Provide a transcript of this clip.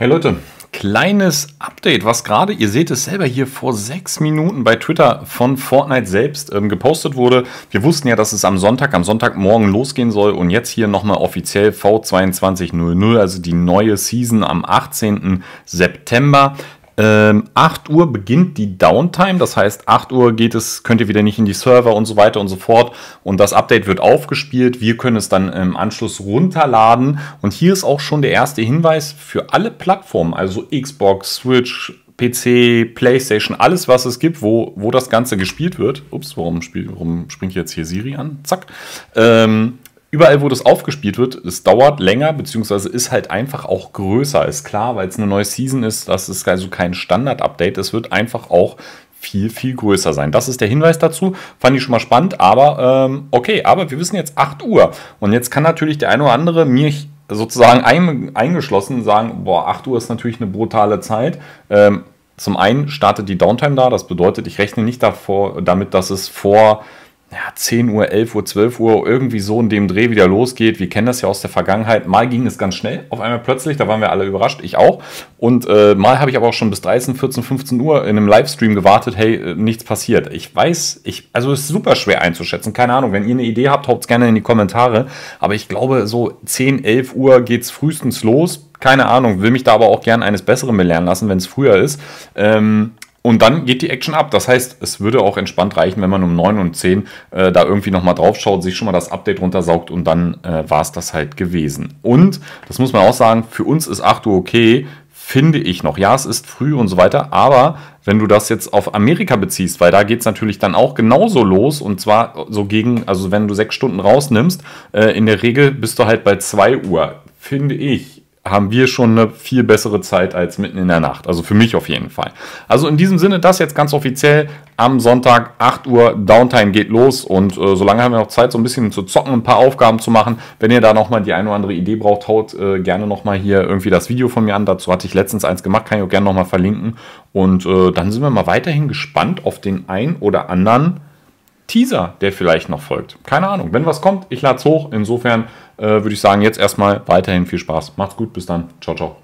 Hey Leute, kleines Update, was gerade, ihr seht es selber hier vor sechs Minuten bei Twitter von Fortnite selbst ähm, gepostet wurde. Wir wussten ja, dass es am Sonntag, am Sonntagmorgen losgehen soll und jetzt hier nochmal offiziell V2200, also die neue Season am 18. September. Ähm, 8 Uhr beginnt die Downtime, das heißt 8 Uhr geht es, könnt ihr wieder nicht in die Server und so weiter und so fort und das Update wird aufgespielt. Wir können es dann im Anschluss runterladen und hier ist auch schon der erste Hinweis für alle Plattformen, also Xbox, Switch, PC, PlayStation, alles was es gibt, wo, wo das Ganze gespielt wird. Ups, warum, spiel, warum springt jetzt hier Siri an? Zack. Ähm, überall, wo das aufgespielt wird, es dauert länger, beziehungsweise ist halt einfach auch größer. Ist klar, weil es eine neue Season ist, das ist also kein Standard-Update. Es wird einfach auch viel, viel größer sein. Das ist der Hinweis dazu. Fand ich schon mal spannend, aber ähm, okay, aber wir wissen jetzt 8 Uhr. Und jetzt kann natürlich der eine oder andere mir sozusagen ein, eingeschlossen sagen, boah, 8 Uhr ist natürlich eine brutale Zeit. Ähm, zum einen startet die Downtime da, das bedeutet, ich rechne nicht davor, damit, dass es vor ja, 10 Uhr, 11 Uhr, 12 Uhr irgendwie so in dem Dreh wieder losgeht. Wir kennen das ja aus der Vergangenheit. Mal ging es ganz schnell, auf einmal plötzlich, da waren wir alle überrascht, ich auch. Und äh, mal habe ich aber auch schon bis 13, 14, 15 Uhr in einem Livestream gewartet, hey, äh, nichts passiert. Ich weiß, ich, also ist super schwer einzuschätzen, keine Ahnung. Wenn ihr eine Idee habt, haut es gerne in die Kommentare. Aber ich glaube, so 10, 11 Uhr geht es frühestens los. Keine Ahnung, will mich da aber auch gerne eines Besseren belehren lassen, wenn es früher ist. Ähm, und dann geht die Action ab. Das heißt, es würde auch entspannt reichen, wenn man um 9 und 10 äh, da irgendwie nochmal drauf schaut, sich schon mal das Update runtersaugt und dann äh, war es das halt gewesen. Und, das muss man auch sagen, für uns ist 8 Uhr okay, finde ich noch. Ja, es ist früh und so weiter, aber wenn du das jetzt auf Amerika beziehst, weil da geht es natürlich dann auch genauso los und zwar so gegen, also wenn du sechs Stunden rausnimmst, äh, in der Regel bist du halt bei 2 Uhr, finde ich haben wir schon eine viel bessere Zeit als mitten in der Nacht. Also für mich auf jeden Fall. Also in diesem Sinne, das jetzt ganz offiziell am Sonntag 8 Uhr. Downtime geht los und äh, solange haben wir noch Zeit, so ein bisschen zu zocken, ein paar Aufgaben zu machen. Wenn ihr da nochmal die eine oder andere Idee braucht, haut äh, gerne nochmal hier irgendwie das Video von mir an. Dazu hatte ich letztens eins gemacht, kann ich auch gerne nochmal verlinken. Und äh, dann sind wir mal weiterhin gespannt auf den ein oder anderen Teaser, der vielleicht noch folgt. Keine Ahnung. Wenn was kommt, ich lade es hoch. Insofern äh, würde ich sagen, jetzt erstmal weiterhin viel Spaß. Macht's gut, bis dann. Ciao, ciao.